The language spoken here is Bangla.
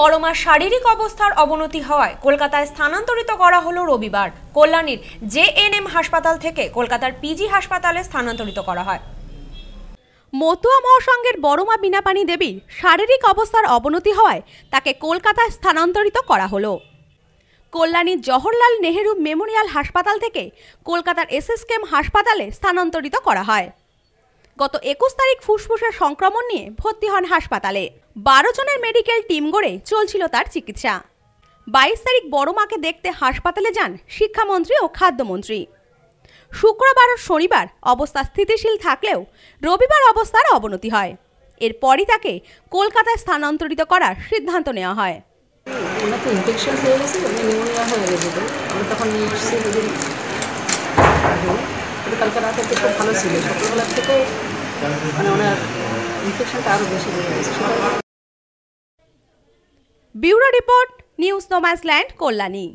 বড় শারীরিক অবস্থার অবনতি হওয়ায় কলকাতায় স্থানান্তরিত করা হলো রবিবার কল্যাণীর জেএনএম হাসপাতাল থেকে কলকাতার পিজি হাসপাতালে স্থানান্তরিত করা হয় মতুয়া মহাসংঘের বড়মা বিনাপানি দেবীর শারীরিক অবস্থার অবনতি হওয়ায় তাকে কলকাতায় স্থানান্তরিত করা হলো কল্যাণীর জওহরলাল নেহেরু মেমোরিয়াল হাসপাতাল থেকে কলকাতার কেম হাসপাতালে স্থানান্তরিত করা হয় গত একুশ তারিখ ফুসফুসের সংক্রমণ নিয়ে ভর্তি হন হাসপাতালে বারো জনের মেডিকেল টিম গড়ে চলছিল তার চিকিৎসা বাইশ তারিখ বড় মাকে দেখতে হাসপাতালে যান শিক্ষামন্ত্রী ও খাদ্যমন্ত্রী শুক্রবার ও শনিবার অবস্থা স্থিতিশীল থাকলেও রবিবার অবস্থার অবনতি হয় এরপরই তাকে কলকাতায় স্থানান্তরিত করার সিদ্ধান্ত নেওয়া হয় মানে তখন রাতে খুব ভালো ছিল সকালবেলার থেকে মানে ব্যুরো রিপোর্ট নিউজ নোম্যান্স কল্যাণী